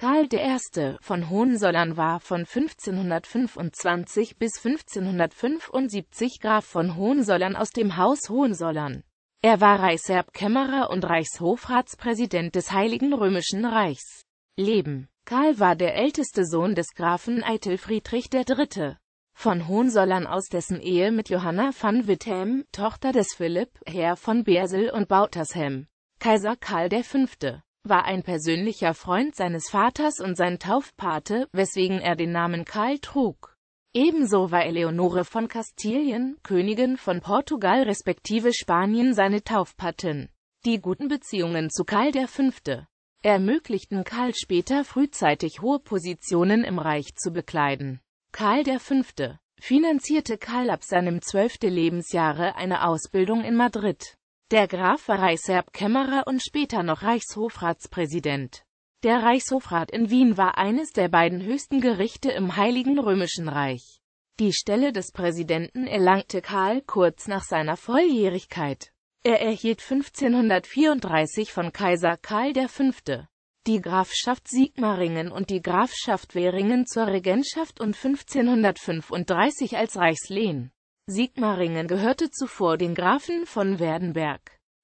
Karl I. von Hohensollern war von 1525 bis 1575 Graf von Hohensollern aus dem Haus Hohensollern. Er war Reichserbkämmerer und Reichshofratspräsident des Heiligen Römischen Reichs. Leben Karl war der älteste Sohn des Grafen Eitel Friedrich III. von Hohensollern aus dessen Ehe mit Johanna van Wittem, Tochter des Philipp, Herr von Bersel und Bautersheim, Kaiser Karl V war ein persönlicher Freund seines Vaters und sein Taufpate, weswegen er den Namen Karl trug. Ebenso war Eleonore von Kastilien, Königin von Portugal respektive Spanien seine Taufpatin. Die guten Beziehungen zu Karl V. ermöglichten Karl später frühzeitig hohe Positionen im Reich zu bekleiden. Karl V. finanzierte Karl ab seinem zwölften Lebensjahre eine Ausbildung in Madrid. Der Graf war Reichserbkämmerer und später noch Reichshofratspräsident. Der Reichshofrat in Wien war eines der beiden höchsten Gerichte im Heiligen Römischen Reich. Die Stelle des Präsidenten erlangte Karl kurz nach seiner Volljährigkeit. Er erhielt 1534 von Kaiser Karl V. die Grafschaft Sigmaringen und die Grafschaft Währingen zur Regentschaft und 1535 als Reichslehen. Sigmaringen gehörte zuvor den Grafen von Werdenberg.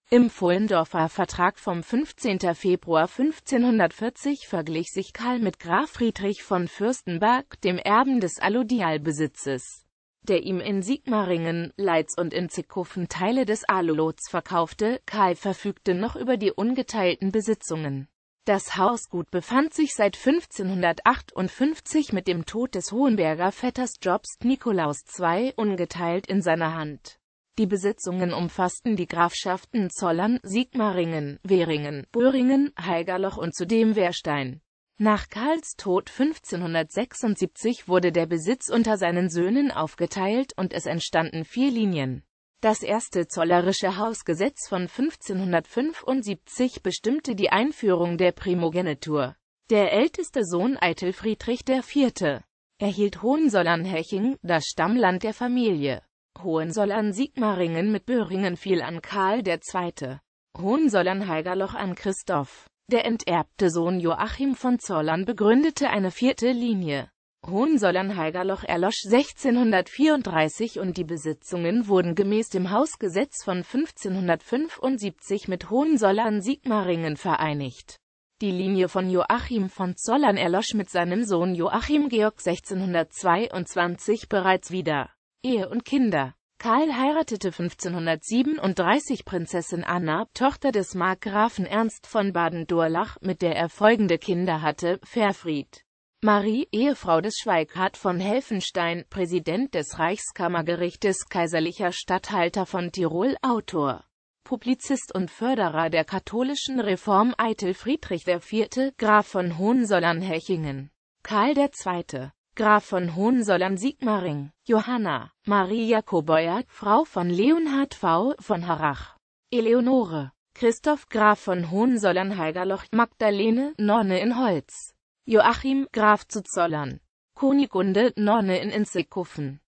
Im Fohlendorfer Vertrag vom 15. Februar 1540 verglich sich Karl mit Graf Friedrich von Fürstenberg, dem Erben des Allodialbesitzes, der ihm in Sigmaringen, Leitz und in Zickhofen Teile des Alulots verkaufte. Karl verfügte noch über die ungeteilten Besitzungen das Hausgut befand sich seit 1558 mit dem Tod des Hohenberger Vetters Jobst Nikolaus II. ungeteilt in seiner Hand. Die Besitzungen umfassten die Grafschaften Zollern, Sigmaringen, Währingen, Böhringen, Heigerloch und zudem Wehrstein. Nach Karls Tod 1576 wurde der Besitz unter seinen Söhnen aufgeteilt und es entstanden vier Linien. Das erste zollerische Hausgesetz von 1575 bestimmte die Einführung der Primogenitur. Der älteste Sohn Eitel Friedrich IV. erhielt hohensollern heching das Stammland der Familie. hohensollern sigmaringen mit Böhringen fiel an Karl II. Hohensollern-Heigerloch an Christoph. Der enterbte Sohn Joachim von Zollern begründete eine vierte Linie. Hohenzollern-Haigerloch erlosch 1634 und die Besitzungen wurden gemäß dem Hausgesetz von 1575 mit Hohenzollern-Sigmaringen vereinigt. Die Linie von Joachim von Zollern erlosch mit seinem Sohn Joachim Georg 1622 bereits wieder. Ehe und Kinder Karl heiratete 1537 Prinzessin Anna, Tochter des Markgrafen Ernst von Baden-Durlach, mit der er folgende Kinder hatte, Verfried, Marie, Ehefrau des Schweighardt von Helfenstein, Präsident des Reichskammergerichtes, kaiserlicher Statthalter von Tirol, Autor, Publizist und Förderer der katholischen Reform Eitel Friedrich IV., Graf von hohensollern hechingen Karl II., Graf von hohensollern sigmaring Johanna, Marie Jakobeuer, Frau von Leonhard V. von Harrach, Eleonore, Christoph Graf von hohensollern heigerloch Magdalene, Nonne in Holz. Joachim Graf zu Zollern. Kunigunde Nonne in Inzikuffen